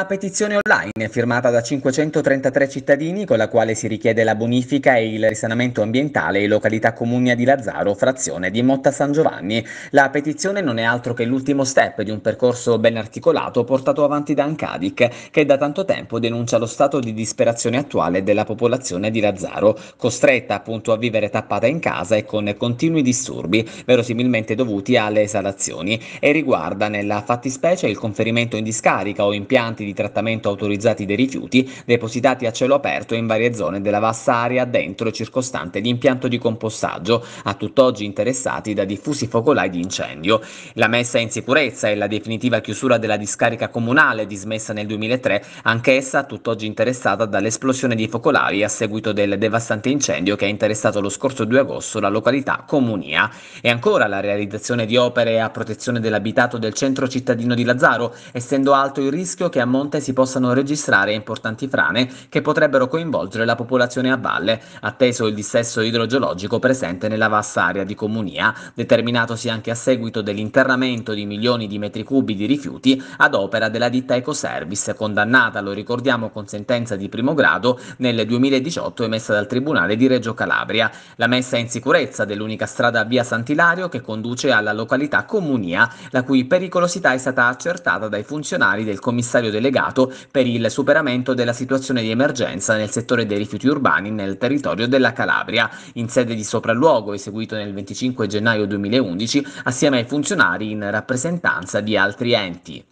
Una petizione online firmata da 533 cittadini con la quale si richiede la bonifica e il risanamento ambientale in località Comugna di Lazzaro, frazione di Motta San Giovanni. La petizione non è altro che l'ultimo step di un percorso ben articolato portato avanti da Ancadic, che da tanto tempo denuncia lo stato di disperazione attuale della popolazione di Lazzaro, costretta appunto a vivere tappata in casa e con continui disturbi, verosimilmente dovuti alle esalazioni, e riguarda nella fattispecie il conferimento in discarica o impianti di trattamento autorizzati dei rifiuti depositati a cielo aperto in varie zone della vasta area dentro e circostante l'impianto di compostaggio, a tutt'oggi interessati da diffusi focolai di incendio. La messa in sicurezza e la definitiva chiusura della discarica comunale dismessa nel 2003, anch'essa a tutt'oggi interessata dall'esplosione di focolai a seguito del devastante incendio che ha interessato lo scorso 2 agosto la località Comunia. E ancora la realizzazione di opere a protezione dell'abitato del centro cittadino di Lazzaro, essendo alto il rischio che a monte monte si possano registrare importanti frane che potrebbero coinvolgere la popolazione a valle, atteso il dissesto idrogeologico presente nella vasta area di comunia, determinatosi anche a seguito dell'interramento di milioni di metri cubi di rifiuti ad opera della ditta Ecoservice, condannata, lo ricordiamo, con sentenza di primo grado nel 2018 emessa dal Tribunale di Reggio Calabria. La messa in sicurezza dell'unica strada via Sant'Ilario che conduce alla località Comunia, la cui pericolosità è stata accertata dai funzionari del commissario delle delegato per il superamento della situazione di emergenza nel settore dei rifiuti urbani nel territorio della Calabria. In sede di sopralluogo eseguito nel 25 gennaio 2011 assieme ai funzionari in rappresentanza di altri enti.